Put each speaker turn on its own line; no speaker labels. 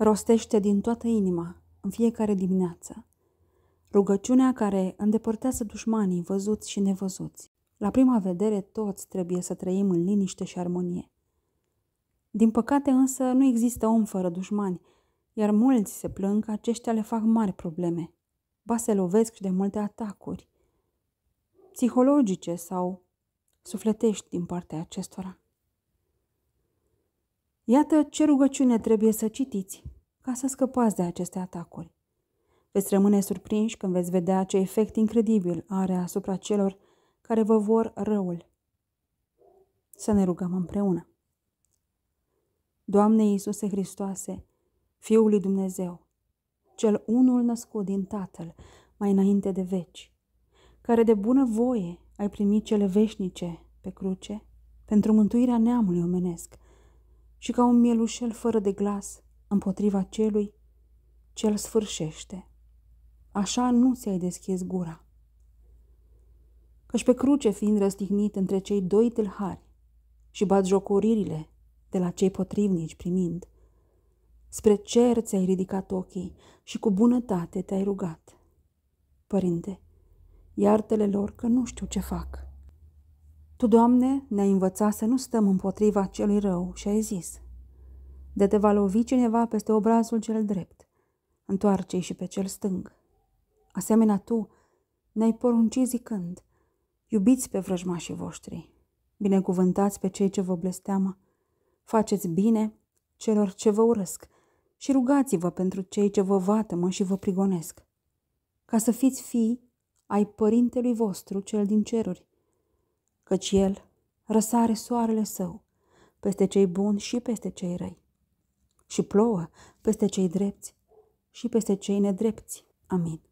rostește din toată inima, în fiecare dimineață. Rugăciunea care îndepărtează dușmanii văzuți și nevăzuți. La prima vedere, toți trebuie să trăim în liniște și armonie. Din păcate însă nu există om fără dușmani, iar mulți se plâng că aceștia le fac mari probleme. Ba se lovesc și de multe atacuri, psihologice sau sufletești din partea acestora. Iată ce rugăciune trebuie să citiți ca să scăpați de aceste atacuri. Veți rămâne surprinși când veți vedea ce efect incredibil are asupra celor care vă vor răul. Să ne rugăm împreună. Doamne Iisuse Hristoase, Fiul lui Dumnezeu, cel unul născut din Tatăl mai înainte de veci, care de bună voie ai primit cele veșnice pe cruce pentru mântuirea neamului omenesc și ca un mielușel fără de glas împotriva celui ce îl sfârșește. Așa nu ți-ai deschis gura. Căci pe cruce fiind răstignit între cei doi tâlhari și bat jocuririle de la cei potrivnici primind, spre cer ți-ai ridicat ochii și cu bunătate te-ai rugat. Părinte, iartele lor că nu știu ce fac. Tu, Doamne, ne-ai învățat să nu stăm împotriva celui rău și ai zis – de te va lovi cineva peste obrazul cel drept, întoarce-i și pe cel stâng. Asemenea tu, ne-ai porunci zicând, iubiți pe vrăjmașii voștri, binecuvântați pe cei ce vă blesteamă, faceți bine celor ce vă urăsc și rugați-vă pentru cei ce vă vatămă și vă prigonesc, ca să fiți fii ai părintelui vostru cel din ceruri, căci el răsare soarele său peste cei buni și peste cei răi și plouă peste cei drepți și peste cei nedrepți. Amin.